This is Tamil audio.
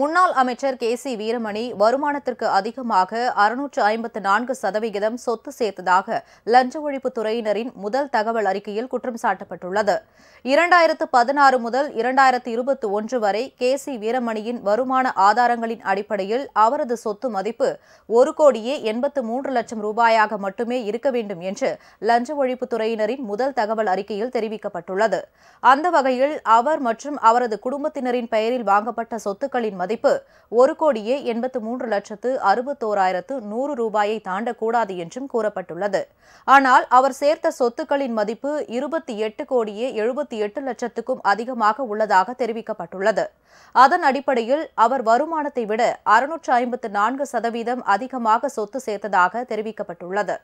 முன்னாள் அமைச்சர் கே சி வீரமணி வருமானத்திற்கு அதிகமாக அறுநூற்று ஐம்பத்து நான்கு சதவிகிதம் சொத்து சேர்த்ததாக லஞ்ச ஒழிப்பு துறையினரின் முதல் தகவல் அறிக்கையில் குற்றம் சாட்டப்பட்டுள்ளது இரண்டாயிரத்து பதினாறு முதல் இரண்டாயிரத்து இருபத்தி ஒன்று வரை கே சி வீரமணியின் வருமான ஆதாரங்களின் அடிப்படையில் அவரது சொத்து மதிப்பு ஒரு கோடியே எண்பத்து மூன்று லட்சம் ரூபாயாக மட்டுமே இருக்க வேண்டும் என்று லஞ்ச ஒழிப்பு துறையினரின் முதல் தகவல் அறிக்கையில் தெரிவிக்கப்பட்டுள்ளது அந்த வகையில் அவர் மற்றும் அவரது குடும்பத்தினரின் பெயரில் வாங்கப்பட்ட சொத்துக்களின் மதிப்பு ஒரு கோடியே எண்பத்து மூன்று லட்சத்து அறுபத்தோராயிரத்து நூறு ரூபாயை தாண்டக்கூடாது என்றும் கூறப்பட்டுள்ளது ஆனால் அவர் சேர்த்த சொத்துக்களின் மதிப்பு இருபத்தி எட்டு கோடியே எழுபத்தி எட்டு லட்சத்துக்கும் அதிகமாக உள்ளதாக தெரிவிக்கப்பட்டுள்ளது அதன் அடிப்படையில் அவர் வருமானத்தை விட அறுநூற்று ஐம்பத்து நான்கு சதவீதம் அதிகமாக சொத்து சேர்த்ததாக தெரிவிக்கப்பட்டுள்ளது